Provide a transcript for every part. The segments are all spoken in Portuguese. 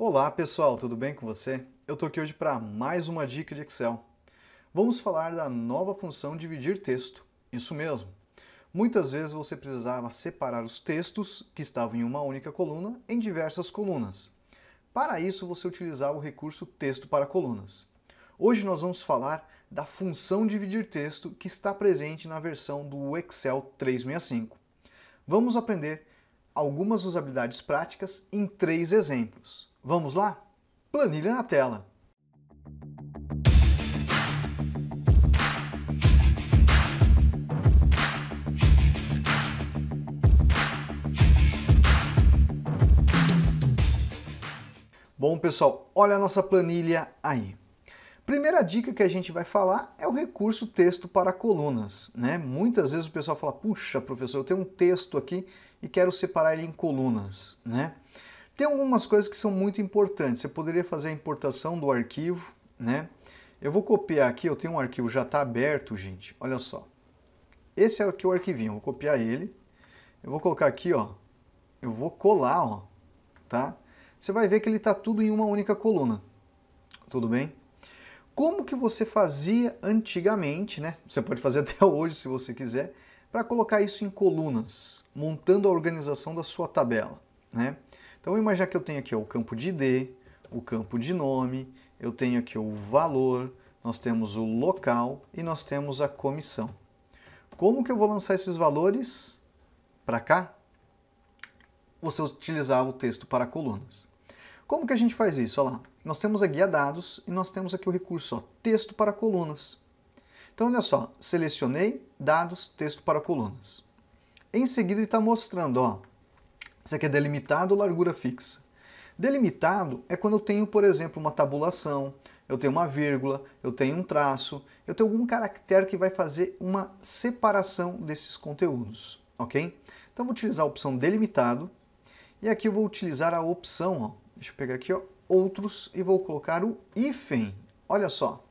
Olá pessoal, tudo bem com você? Eu tô aqui hoje para mais uma dica de Excel. Vamos falar da nova função dividir texto. Isso mesmo. Muitas vezes você precisava separar os textos que estavam em uma única coluna em diversas colunas. Para isso, você utilizava o recurso texto para colunas. Hoje nós vamos falar da função dividir texto que está presente na versão do Excel 365. Vamos aprender algumas usabilidades práticas em três exemplos. Vamos lá? Planilha na tela. Bom, pessoal, olha a nossa planilha aí. Primeira dica que a gente vai falar é o recurso texto para colunas, né? Muitas vezes o pessoal fala: "Puxa, professor, eu tenho um texto aqui e quero separar ele em colunas, né? Tem algumas coisas que são muito importantes. Você poderia fazer a importação do arquivo, né? Eu vou copiar aqui, eu tenho um arquivo já está aberto, gente. Olha só. Esse é aqui o arquivinho, vou copiar ele. Eu vou colocar aqui, ó. Eu vou colar, ó, tá? Você vai ver que ele está tudo em uma única coluna. Tudo bem? Como que você fazia antigamente, né? Você pode fazer até hoje se você quiser para colocar isso em colunas, montando a organização da sua tabela. Né? Então, imagina que eu tenho aqui ó, o campo de ID, o campo de nome, eu tenho aqui o valor, nós temos o local e nós temos a comissão. Como que eu vou lançar esses valores para cá? Você utilizar o texto para colunas. Como que a gente faz isso? Olha lá, nós temos a guia dados e nós temos aqui o recurso ó, texto para colunas. Então, olha só, selecionei dados, texto para colunas. Em seguida, ele está mostrando, ó, isso aqui é delimitado ou largura fixa. Delimitado é quando eu tenho, por exemplo, uma tabulação, eu tenho uma vírgula, eu tenho um traço, eu tenho algum caractere que vai fazer uma separação desses conteúdos, ok? Então, vou utilizar a opção delimitado e aqui eu vou utilizar a opção, ó, deixa eu pegar aqui, ó, outros e vou colocar o hífen. Olha só,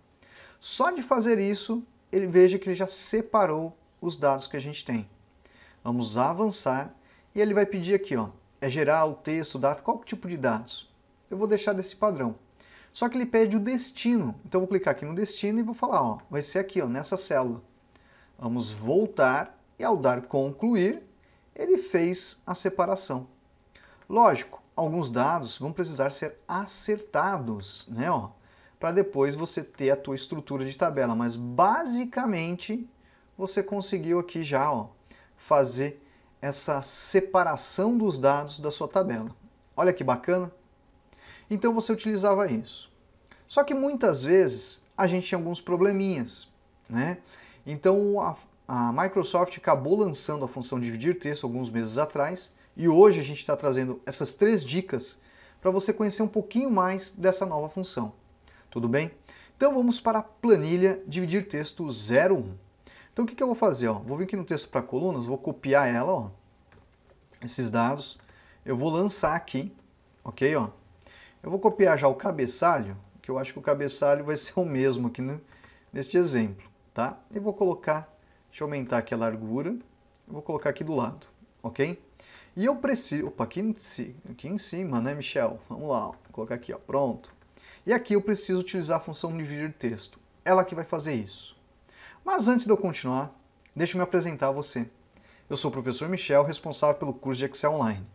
só de fazer isso ele veja que ele já separou os dados que a gente tem. Vamos avançar e ele vai pedir aqui, ó, é geral, texto, data, qual tipo de dados? Eu vou deixar desse padrão. Só que ele pede o destino. Então vou clicar aqui no destino e vou falar, ó, vai ser aqui, ó, nessa célula. Vamos voltar e ao dar concluir, ele fez a separação. Lógico, alguns dados vão precisar ser acertados, né, ó? para depois você ter a tua estrutura de tabela. Mas basicamente você conseguiu aqui já ó, fazer essa separação dos dados da sua tabela. Olha que bacana! Então você utilizava isso. Só que muitas vezes a gente tinha alguns probleminhas, né? Então a, a Microsoft acabou lançando a função dividir texto alguns meses atrás e hoje a gente está trazendo essas três dicas para você conhecer um pouquinho mais dessa nova função tudo bem? Então vamos para a planilha dividir texto 01. Então o que, que eu vou fazer? Ó? Vou vir aqui no texto para colunas, vou copiar ela, ó, esses dados, eu vou lançar aqui, ok? Ó. Eu vou copiar já o cabeçalho, que eu acho que o cabeçalho vai ser o mesmo aqui né, neste exemplo, tá? E vou colocar, deixa eu aumentar aqui a largura, eu vou colocar aqui do lado, ok? E eu preciso, opa, aqui em, aqui em cima, né, Michel? Vamos lá, ó, vou colocar aqui, ó, pronto. E aqui eu preciso utilizar a função dividir texto. Ela que vai fazer isso. Mas antes de eu continuar, deixa eu me apresentar a você. Eu sou o professor Michel, responsável pelo curso de Excel Online.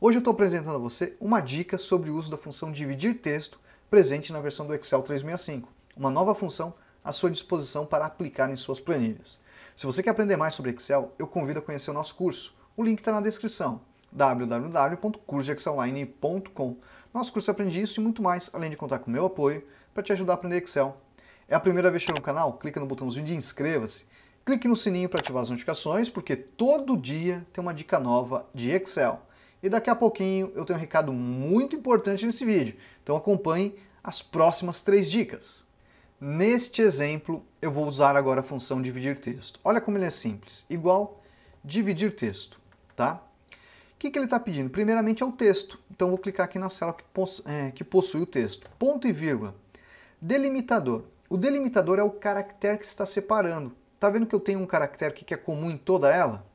Hoje eu estou apresentando a você uma dica sobre o uso da função dividir texto presente na versão do Excel 365, uma nova função à sua disposição para aplicar em suas planilhas. Se você quer aprender mais sobre Excel, eu convido a conhecer o nosso curso. O link está na descrição www.cursoexcelonline.com. Nosso curso Aprendi Isso e muito mais, além de contar com o meu apoio para te ajudar a aprender Excel. É a primeira vez que chega no canal? Clica no botãozinho de inscreva-se. Clique no sininho para ativar as notificações, porque todo dia tem uma dica nova de Excel. E daqui a pouquinho eu tenho um recado muito importante nesse vídeo, então acompanhe as próximas três dicas. Neste exemplo, eu vou usar agora a função dividir texto. Olha como ele é simples. Igual dividir texto, tá? O que, que ele está pedindo? Primeiramente é o texto. Então vou clicar aqui na célula que, é, que possui o texto. Ponto e vírgula. Delimitador. O delimitador é o caractere que está separando. Está vendo que eu tenho um caractere que é comum em toda ela?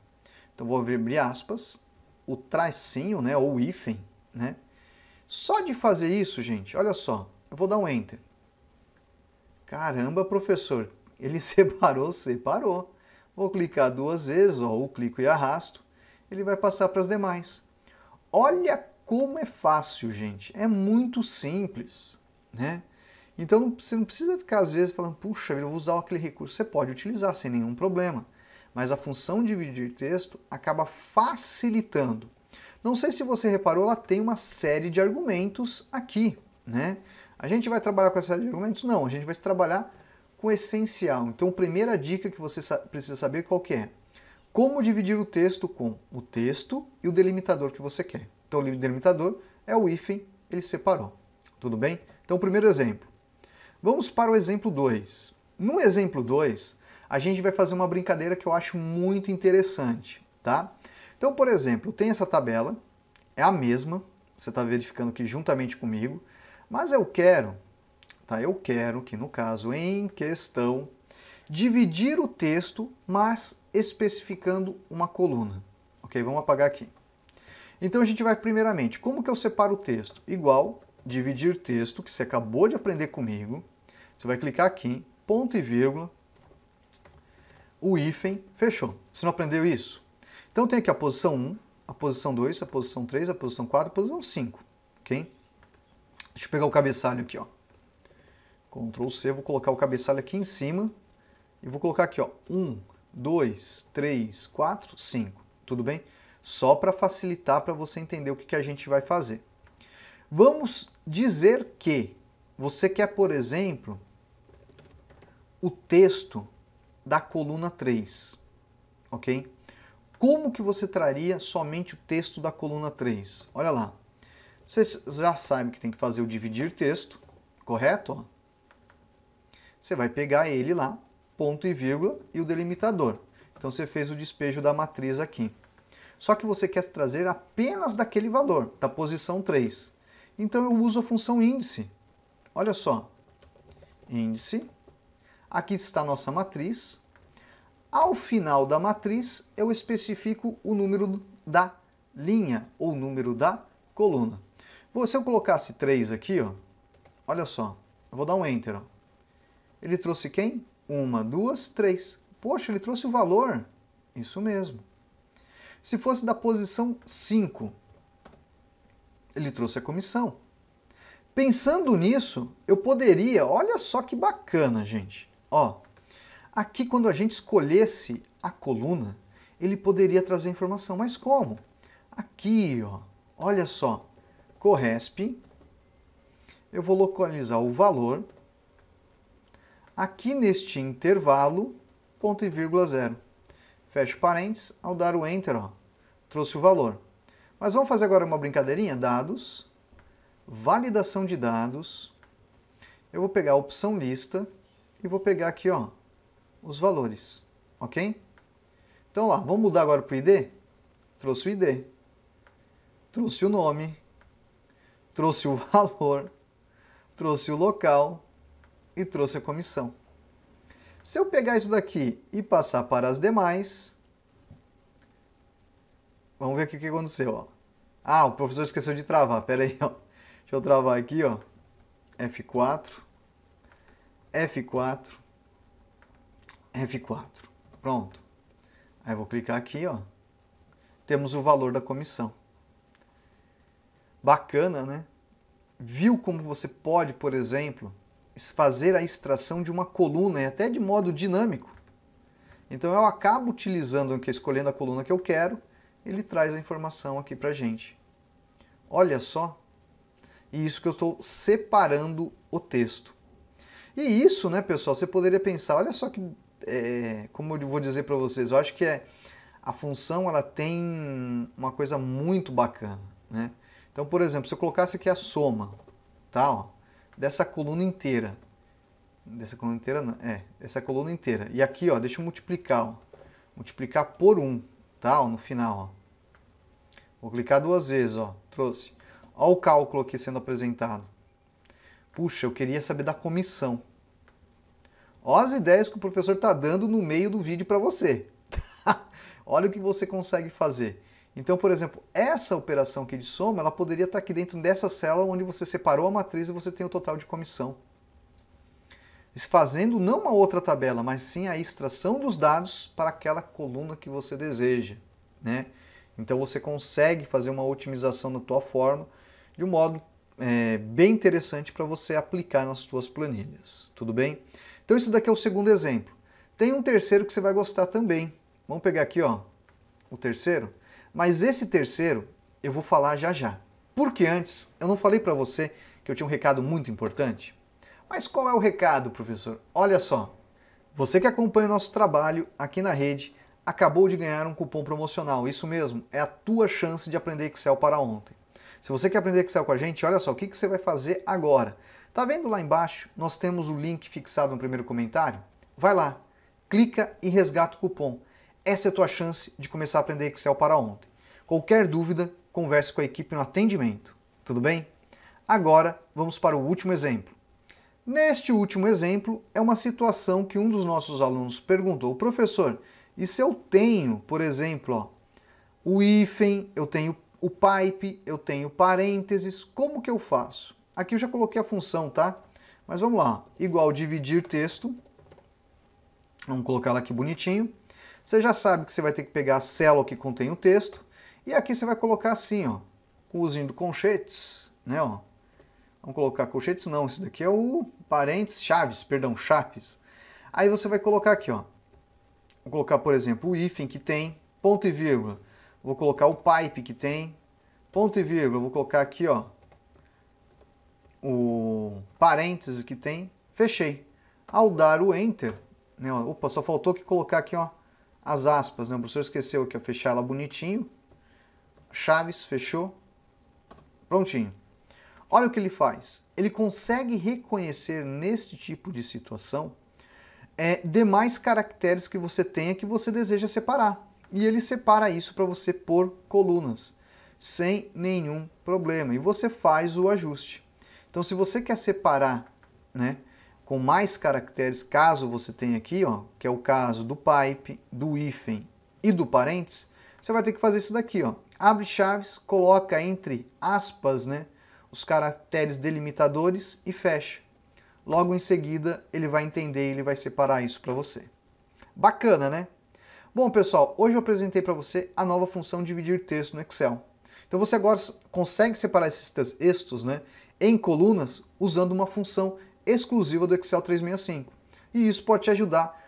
Então vou abrir aspas, o tracinho, né, ou hífen, né? Só de fazer isso, gente, olha só, eu vou dar um enter. Caramba, professor, ele separou, separou. Vou clicar duas vezes, ó, O clico e arrasto ele vai passar para as demais. Olha como é fácil, gente. É muito simples, né? Então você não precisa ficar às vezes falando, puxa, eu vou usar aquele recurso. Você pode utilizar sem nenhum problema. Mas a função dividir texto acaba facilitando. Não sei se você reparou, ela tem uma série de argumentos aqui, né? A gente vai trabalhar com essa série de argumentos? Não, a gente vai trabalhar com o essencial. Então, a primeira dica que você precisa saber qual que é como dividir o texto com o texto e o delimitador que você quer. Então, o delimitador é o hífen, ele separou. Tudo bem? Então, primeiro exemplo. Vamos para o exemplo 2. No exemplo 2, a gente vai fazer uma brincadeira que eu acho muito interessante, tá? Então, por exemplo, tem essa tabela, é a mesma, você está verificando aqui juntamente comigo, mas eu quero, tá? Eu quero que, no caso, em questão dividir o texto, mas especificando uma coluna. Ok, vamos apagar aqui. Então a gente vai primeiramente, como que eu separo o texto? Igual, dividir texto, que você acabou de aprender comigo. Você vai clicar aqui, ponto e vírgula, o hífen, fechou. Você não aprendeu isso? Então tem aqui a posição 1, a posição 2, a posição 3, a posição 4, a posição 5, ok? Deixa eu pegar o cabeçalho aqui, ó. Ctrl C, vou colocar o cabeçalho aqui em cima e vou colocar aqui, ó, 1, 2, 3, 4, 5, tudo bem? Só para facilitar para você entender o que, que a gente vai fazer. Vamos dizer que você quer, por exemplo, o texto da coluna 3, ok? Como que você traria somente o texto da coluna 3? Olha lá. Você já sabe que tem que fazer o dividir texto, correto? Você vai pegar ele lá ponto e vírgula e o delimitador. Então você fez o despejo da matriz aqui. Só que você quer trazer apenas daquele valor, da posição 3. Então eu uso a função índice. Olha só. Índice. Aqui está a nossa matriz. Ao final da matriz, eu especifico o número da linha ou número da coluna. Se eu colocasse 3 aqui, ó, olha só, eu vou dar um Enter. Ó. Ele trouxe quem? Uma, duas, três. Poxa, ele trouxe o valor. Isso mesmo. Se fosse da posição 5, ele trouxe a comissão. Pensando nisso, eu poderia, olha só que bacana, gente. Ó, aqui quando a gente escolhesse a coluna, ele poderia trazer informação, mas como? Aqui, ó, olha só, Corresp, eu vou localizar o valor aqui neste intervalo, ponto e vírgula zero. Fecho parênteses, ao dar o Enter, ó, trouxe o valor. Mas vamos fazer agora uma brincadeirinha? Dados, validação de dados. Eu vou pegar a opção lista e vou pegar aqui ó, os valores, ok? Então lá, vamos mudar agora para o ID? Trouxe o ID, trouxe o nome, trouxe o valor, trouxe o local, e trouxe a comissão. Se eu pegar isso daqui e passar para as demais, vamos ver o que aconteceu. Ó. Ah, o professor esqueceu de travar. Pera aí, ó. deixa eu travar aqui. Ó. F4, F4, F4. Pronto. Aí eu vou clicar aqui, ó. Temos o valor da comissão. Bacana, né? Viu como você pode, por exemplo, fazer a extração de uma coluna e até de modo dinâmico. Então eu acabo utilizando, é escolhendo a coluna que eu quero, ele traz a informação aqui para gente. Olha só, e isso que eu estou separando o texto. E isso, né, pessoal, você poderia pensar, olha só que, é, como eu vou dizer para vocês, eu acho que é, a função ela tem uma coisa muito bacana, né? Então, por exemplo, se eu colocasse aqui a soma, tá, ó, dessa coluna inteira. Dessa coluna inteira não, é, essa coluna inteira. E aqui, ó, deixa eu multiplicar, ó. Multiplicar por 1, tá, ó, no final, ó. Vou clicar duas vezes, ó, trouxe. Ó o cálculo aqui sendo apresentado. Puxa, eu queria saber da comissão. Ó as ideias que o professor está dando no meio do vídeo para você. Olha o que você consegue fazer. Então, por exemplo, essa operação que de soma, ela poderia estar aqui dentro dessa célula onde você separou a matriz e você tem o total de comissão. Fazendo não uma outra tabela, mas sim a extração dos dados para aquela coluna que você deseja. Né? Então você consegue fazer uma otimização da tua forma de um modo é, bem interessante para você aplicar nas suas planilhas. Tudo bem? Então esse daqui é o segundo exemplo. Tem um terceiro que você vai gostar também. Vamos pegar aqui ó, o terceiro. Mas esse terceiro eu vou falar já já. Porque antes eu não falei para você que eu tinha um recado muito importante. Mas qual é o recado, professor? Olha só. Você que acompanha o nosso trabalho aqui na rede acabou de ganhar um cupom promocional. Isso mesmo, é a tua chance de aprender Excel para ontem. Se você quer aprender Excel com a gente, olha só o que, que você vai fazer agora. Tá vendo lá embaixo? Nós temos o link fixado no primeiro comentário. Vai lá, clica e resgata o cupom. Essa é a tua chance de começar a aprender Excel para ontem. Qualquer dúvida, converse com a equipe no atendimento. Tudo bem? Agora, vamos para o último exemplo. Neste último exemplo, é uma situação que um dos nossos alunos perguntou, professor, e se eu tenho, por exemplo, ó, o hífen, eu tenho o pipe, eu tenho parênteses, como que eu faço? Aqui eu já coloquei a função, tá? Mas vamos lá, igual dividir texto, vamos colocar ela aqui bonitinho, você já sabe que você vai ter que pegar a célula que contém o texto e aqui você vai colocar assim, ó, usando colchetes, né, ó. Vamos colocar colchetes não, esse daqui é o parênteses, chaves, perdão, chaves. Aí você vai colocar aqui, ó. Vou colocar, por exemplo, o hífen que tem, ponto e vírgula. Vou colocar o pipe que tem, ponto e vírgula. Vou colocar aqui, ó, o parêntese que tem, fechei. Ao dar o Enter, né, ó, opa, só faltou que colocar aqui, ó, as aspas, né? O professor esqueceu que ia fechar ela bonitinho. Chaves, fechou. Prontinho. Olha o que ele faz. Ele consegue reconhecer neste tipo de situação é, demais caracteres que você tenha que você deseja separar. E ele separa isso para você por colunas, sem nenhum problema. E você faz o ajuste. Então, se você quer separar, né? com mais caracteres, caso você tenha aqui, ó, que é o caso do pipe, do hífen e do parênteses, você vai ter que fazer isso daqui, ó. Abre chaves, coloca entre aspas, né, os caracteres delimitadores e fecha. Logo em seguida, ele vai entender e ele vai separar isso para você. Bacana, né? Bom, pessoal, hoje eu apresentei para você a nova função dividir texto no Excel. Então você agora consegue separar esses textos, né, em colunas usando uma função exclusiva do Excel 365. E isso pode te ajudar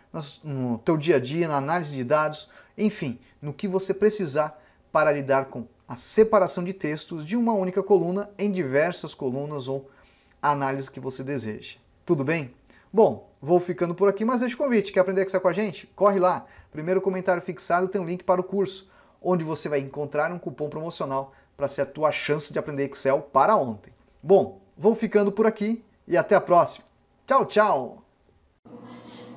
no teu dia a dia, na análise de dados, enfim, no que você precisar para lidar com a separação de textos de uma única coluna em diversas colunas ou análise que você deseja. Tudo bem? Bom, vou ficando por aqui, mas deixa o convite. Quer aprender Excel com a gente? Corre lá! Primeiro comentário fixado tem um link para o curso, onde você vai encontrar um cupom promocional para ser a tua chance de aprender Excel para ontem. Bom, vou ficando por aqui e até a próxima. Tchau, tchau!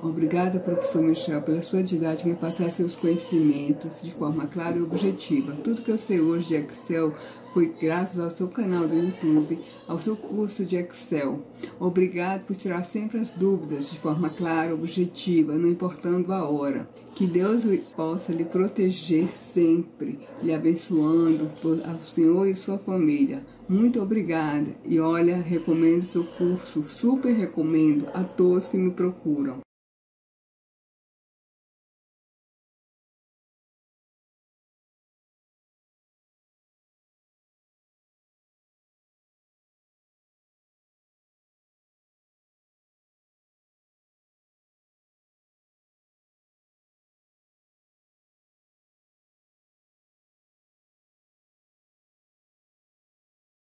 Obrigada, professor Michel, pela sua didática em passar seus conhecimentos de forma clara e objetiva. Tudo que eu sei hoje de Excel foi graças ao seu canal do YouTube, ao seu curso de Excel. Obrigado por tirar sempre as dúvidas de forma clara, e objetiva, não importando a hora. Que Deus possa lhe proteger sempre, lhe abençoando ao senhor e sua família. Muito obrigada e olha, recomendo seu curso, super recomendo a todos que me procuram.